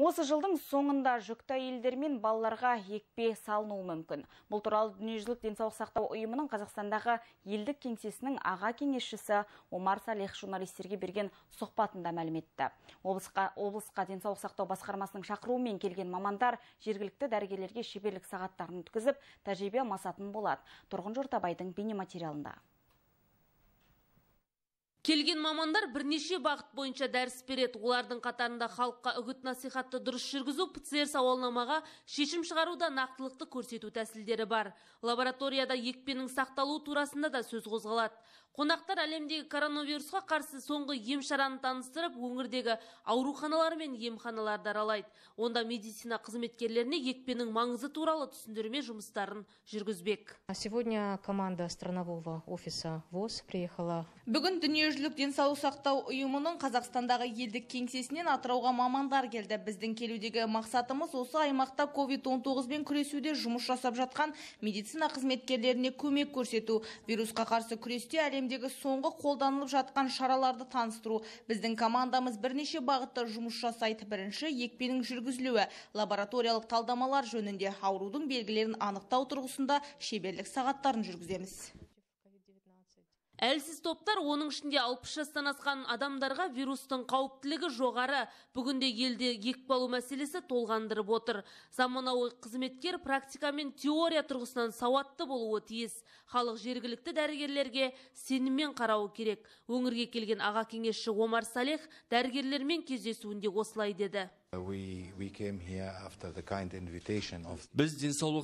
Осы жылдың соңында жүкті әйелдер мен балаларға екпе салынуы мүмкін. Бұл туралы дүниежүзілік денсаулық сақтау ұйымының Қазақстандағы елдік кеңсесінің аға кеңесшісі Омар Салех журналистерге берген сұхбатында мәлім етті. Облысқа, облысқа денсаулық сақтау басқармасының шақыруымен келген мамандар жергілікті дәрігерлерге шеберлік сағаттарын өткізіп, тәжірибе алмасатын болады. Тұрғын Жортабайдың бейнематериалында. Келген мамандар бірнеше бағыт бойынша дәріс береді. Олардың қатарында халыққа үгіт насихатты дұрыс жүргізу, ПЦР сауалнамаға шешім шығаруда нақтылықты көрсету тәсілдері бар. Лабораторияда екпенің сақталуы турасында да сөз қозғалады. Қонақтар әлемдегі коронавирусқа қарсы соңғы ем шараны таныстырып, өңірдегі ауруханалар мен емханаларды аралайды. Онда медицина қызметкерлеріне екпенің маңызы туралы түсіндірме жұмыстарын жүргізбек. Сегодня команда странового офиса ВОЗ приехала. Бүгін дүниежүзілік денсаулық сақтау ұйымының Қазақстандағы елдік кеңсесінен Атырауға мамандар келді. Біздің келудегі мақсатымыз осы аймақта COVID-19-бен күресуде жұмыс жасап жатқан медицина қызметкерлеріне көмек көрсету. Вирусқа қарсы күресте әлем әлемдегі соңғы қолданылып жатқан шараларды таныстыру біздің командамыз бірнеше бағытта жұмыс жасайды бірінші екпенің жүргізілуі лабораториялық талдамалар жөнінде аурудың белгілерін анықтау тұрғысында шеберлік сағаттарын жүргіземіз әлсіз топтар оның ішінде 60 жастан асқан адамдарға вирустың қауіптілігі жоғары бүгінде елде екпалу мәселесі толғандырып отыр заманауи қызметкер практика мен теория тұрғысынан сауатты болуы тиіс халық жергілікті дәрігерлерге сенімен қарауы керек өңірге келген аға кеңесші омар салех дәрігерлермен кездесуінде осылай деді біз денсаулық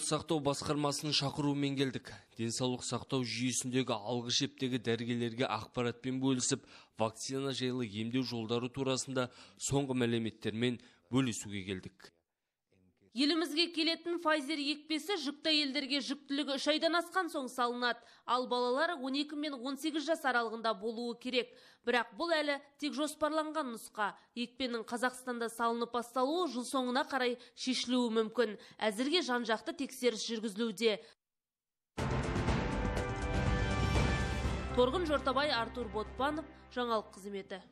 сақтау басқармасының шақыруымен келдік денсаулық сақтау жүйесіндегі алғы шептегі дәрігерлерге ақпаратпен бөлісіп вакцина жайлы емдеу жолдары турасында соңғы мәліметтермен бөлісуге келдік елімізге келетін Pfizer екпесі жүкті елдерге жүктілігі үш айдан асқан соң салынады ал балалар 12 мен 18 жас аралығында болуы керек бірақ бұл әлі тек жоспарланған нұсқа екпенің қазақстанда салынып басталуы жыл соңына қарай шешілуі мүмкін әзірге жан жақты тексеріс жүргізілуде торғын жортабай артур ботпанов жаңалық қызметі